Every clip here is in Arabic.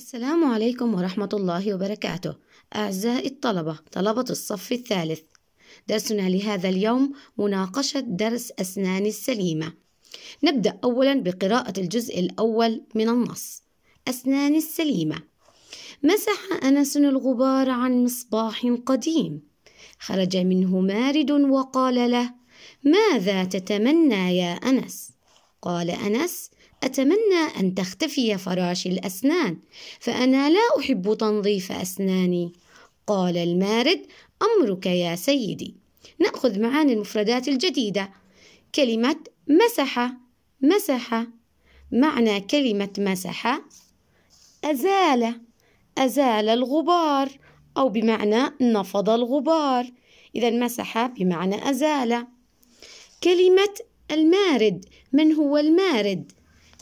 السلام عليكم ورحمة الله وبركاته أعزائي الطلبة طلبة الصف الثالث درسنا لهذا اليوم مناقشة درس أسنان السليمة نبدأ أولا بقراءة الجزء الأول من النص أسنان السليمة مسح أنس الغبار عن مصباح قديم خرج منه مارد وقال له ماذا تتمنى يا أنس؟ قال أنس أتمنى أن تختفي فراشي الأسنان فأنا لا أحب تنظيف أسناني قال المارد أمرك يا سيدي نأخذ معانا المفردات الجديدة كلمة مسح مسح معنى كلمة مسح أزال أزال الغبار أو بمعنى نفض الغبار إذا مسح بمعنى أزال كلمة المارد من هو المارد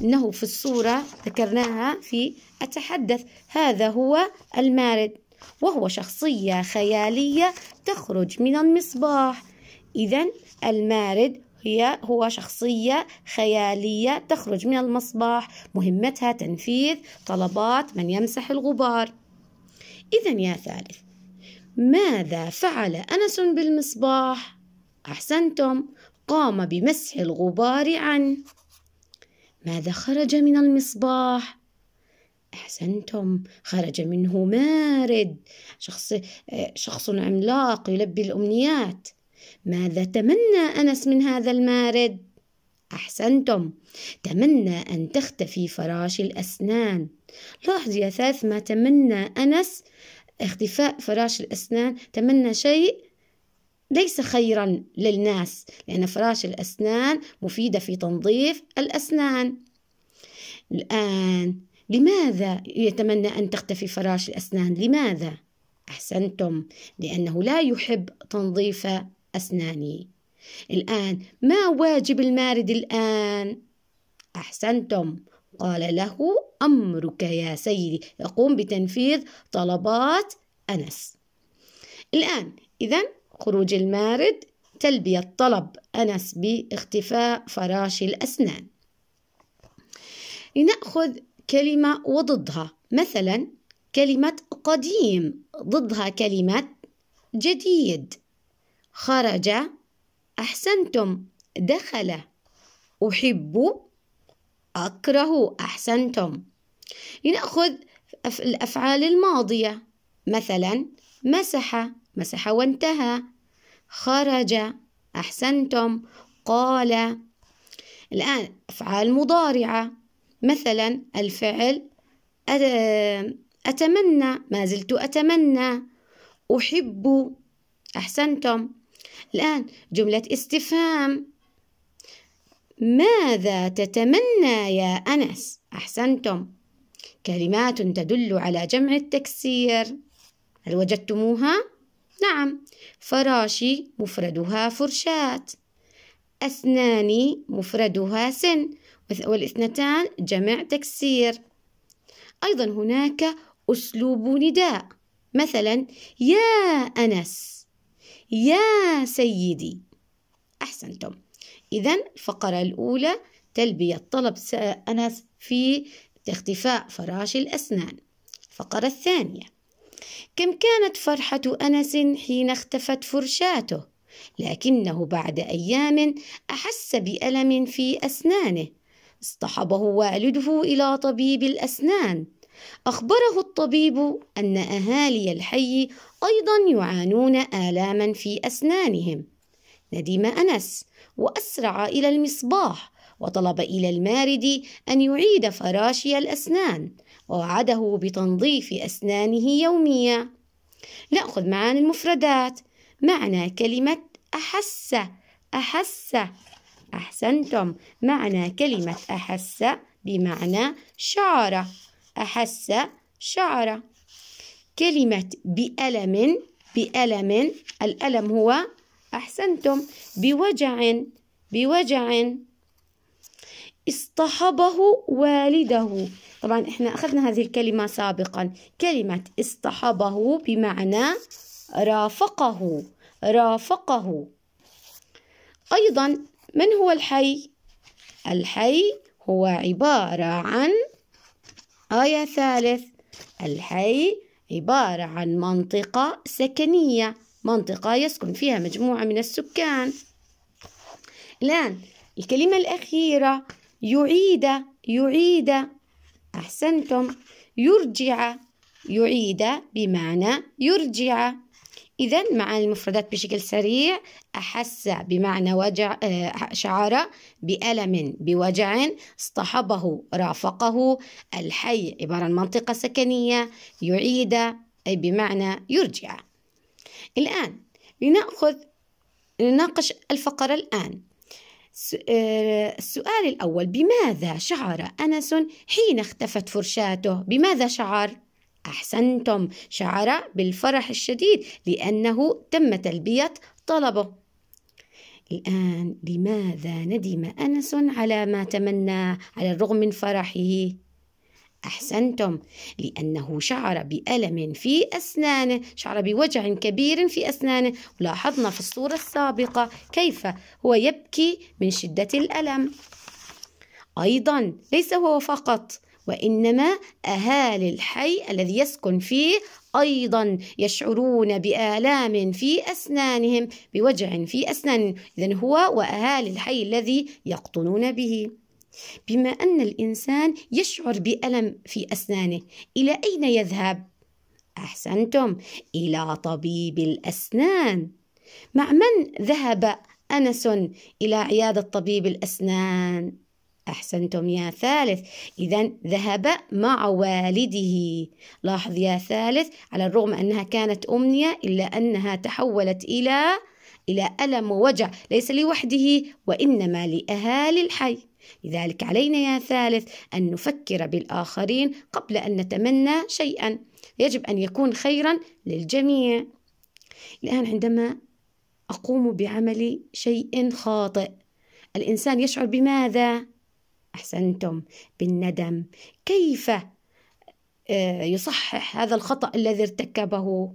إنه في الصورة ذكرناها في أتحدث هذا هو المارد وهو شخصية خيالية تخرج من المصباح إذا المارد هي هو شخصية خيالية تخرج من المصباح مهمتها تنفيذ طلبات من يمسح الغبار إذا يا ثالث ماذا فعل أنس بالمصباح؟ أحسنتم قام بمسح الغبار عنه ماذا خرج من المصباح أحسنتم خرج منه مارد شخص, شخص عملاق يلبي الأمنيات ماذا تمنى أنس من هذا المارد؟ أحسنتم تمنى أن تختفي فراش الأسنان لاحظ يا ثاث ما تمنى أنس اختفاء فراش الأسنان تمنى شيء ليس خيرا للناس لأن فراش الأسنان مفيدة في تنظيف الأسنان الآن لماذا يتمنى أن تختفي فراش الأسنان؟ لماذا؟ أحسنتم لأنه لا يحب تنظيف أسناني الآن ما واجب المارد الآن؟ أحسنتم قال له أمرك يا سيدي يقوم بتنفيذ طلبات أنس الآن إذا خروج المارد تلبية طلب أنس باختفاء فراش الأسنان لنأخذ كلمة وضدها مثلا كلمة قديم ضدها كلمة جديد خرج أحسنتم دخل أحب أكره أحسنتم لنأخذ الأفعال الماضية مثلا مسح مسح وانتهى خرج أحسنتم قال الآن أفعال مضارعة مثلا الفعل أتمنى ما زلت أتمنى أحب أحسنتم الآن جملة استفهام ماذا تتمنى يا أنس؟ أحسنتم كلمات تدل على جمع التكسير هل وجدتموها؟ نعم فراشي مفردها فرشاة أسناني مفردها سن والاثنتان جمع تكسير أيضا هناك أسلوب نداء مثلا يا أنس يا سيدي أحسنتم إذا الفقرة الأولى تلبية طلب أنس في اختفاء فراش الأسنان الفقرة الثانية كم كانت فرحة أنس حين اختفت فرشاته لكنه بعد أيام أحس بألم في أسنانه اصطحبه والده إلى طبيب الأسنان أخبره الطبيب أن أهالي الحي أيضا يعانون آلاما في أسنانهم ندم أنس وأسرع إلى المصباح وطلب إلى المارد أن يعيد فراشي الأسنان ووعده بتنظيف أسنانه يوميا نأخذ معانا المفردات معنى كلمة أحس أحس أحسنتم معنى كلمة أحس بمعنى شعر أحس شعر كلمة بألم بألم الألم هو أحسنتم بوجع بوجع اصطحبه والده طبعا احنا أخذنا هذه الكلمة سابقا كلمة اصطحبه بمعنى رافقه رافقه أيضا من هو الحي؟ الحي هو عبارة عن آية ثالث الحي عبارة عن منطقة سكنية منطقة يسكن فيها مجموعة من السكان الآن الكلمة الأخيرة يعيد يعيد أحسنتم يرجع يعيد بمعنى يرجع إذا معاني المفردات بشكل سريع أحس بمعنى وجع آه، شعر بألم بوجع اصطحبه رافقه الحي عبارة عن منطقة سكنية يعيد أي بمعنى يرجع الآن لنأخذ لنناقش الفقرة الآن آه، السؤال الأول بماذا شعر أنس حين اختفت فرشاته بماذا شعر؟ أحسنتم شعر بالفرح الشديد لأنه تم تلبية طلبه الآن لماذا ندم أنس على ما تمناه على الرغم من فرحه؟ أحسنتم لأنه شعر بألم في أسنانه شعر بوجع كبير في أسنانه ولاحظنا في الصورة السابقة كيف هو يبكي من شدة الألم أيضا ليس هو فقط وإنما أهالي الحي الذي يسكن فيه أيضا يشعرون بآلام في أسنانهم بوجع في أسنان إذا هو وأهالي الحي الذي يقطنون به بما أن الإنسان يشعر بألم في أسنانه إلى أين يذهب؟ أحسنتم إلى طبيب الأسنان مع من ذهب أنس إلى عيادة طبيب الأسنان؟ أحسنتم يا ثالث إذا ذهب مع والده لاحظ يا ثالث على الرغم أنها كانت أمنية إلا أنها تحولت إلى إلى ألم ووجع ليس لوحده وإنما لأهالي الحي لذلك علينا يا ثالث أن نفكر بالآخرين قبل أن نتمنى شيئا يجب أن يكون خيرا للجميع الآن عندما أقوم بعمل شيء خاطئ الإنسان يشعر بماذا؟ احسنتم بالندم كيف آه، يصحح هذا الخطا الذي ارتكبه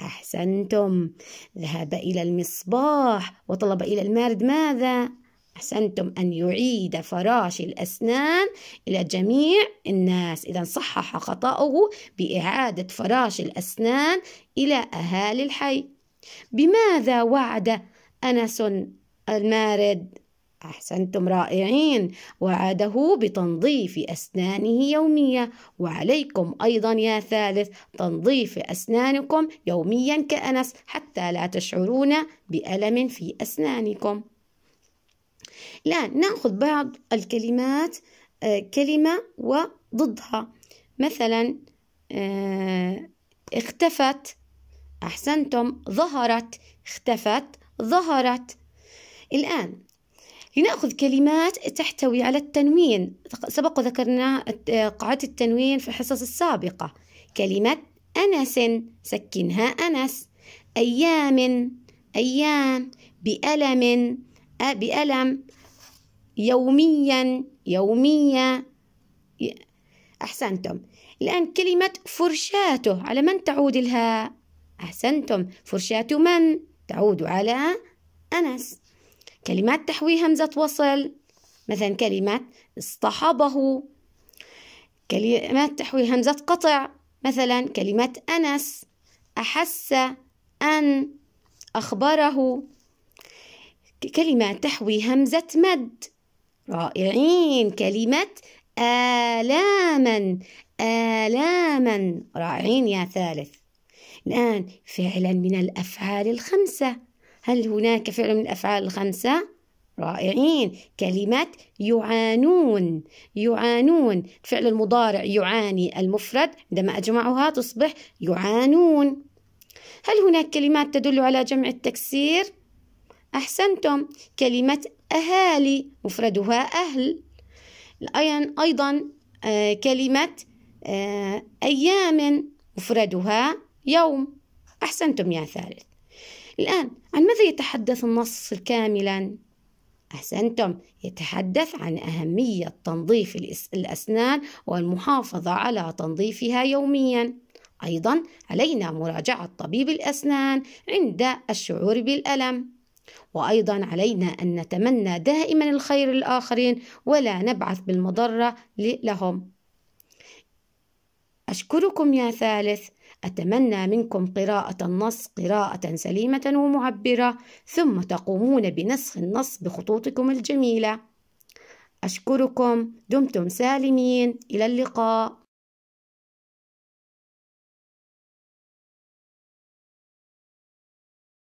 احسنتم ذهب الى المصباح وطلب الى المارد ماذا احسنتم ان يعيد فراش الاسنان الى جميع الناس اذا صحح خطاه باعاده فراش الاسنان الى اهالي الحي بماذا وعد انس المارد أحسنتم رائعين وعاده بتنظيف أسنانه يوميا وعليكم أيضا يا ثالث تنظيف أسنانكم يوميا كأنس حتى لا تشعرون بألم في أسنانكم الآن نأخذ بعض الكلمات آه، كلمة وضدها مثلا آه، اختفت أحسنتم ظهرت اختفت ظهرت الآن لنأخذ كلمات تحتوي على التنوين سبق وذكرنا قاعدة التنوين في الحصص السابقة كلمة أنس سكنها أنس أيام أيام بألم بألم يوميا يومية أحسنتم الآن كلمة فرشاته على من تعود الهاء أحسنتم فرشاة من تعود على أنس كلمات تحوي همزة وصل مثلا كلمات اصطحبه كلمات تحوي همزة قطع مثلا كلمات أنس أحس أن أخبره كلمات تحوي همزة مد رائعين كلمة آلاما آلاما رائعين يا ثالث الآن فعلا من الأفعال الخمسة هل هناك فعل من الأفعال الخمسة؟ رائعين كلمة يعانون يعانون فعل المضارع يعاني المفرد عندما أجمعها تصبح يعانون هل هناك كلمات تدل على جمع التكسير؟ أحسنتم كلمة أهالي مفردها أهل أيضا آه، كلمة آه، أيام مفردها يوم أحسنتم يا ثالث الآن عن ماذا يتحدث النص كاملا؟ أحسنتم يتحدث عن أهمية تنظيف الأسنان والمحافظة على تنظيفها يوميا أيضا علينا مراجعة طبيب الأسنان عند الشعور بالألم وأيضا علينا أن نتمنى دائما الخير للآخرين ولا نبعث بالمضرة لهم أشكركم يا ثالث أتمنى منكم قراءة النص قراءة سليمة ومعبرة ثم تقومون بنسخ النص بخطوطكم الجميلة أشكركم دمتم سالمين إلى اللقاء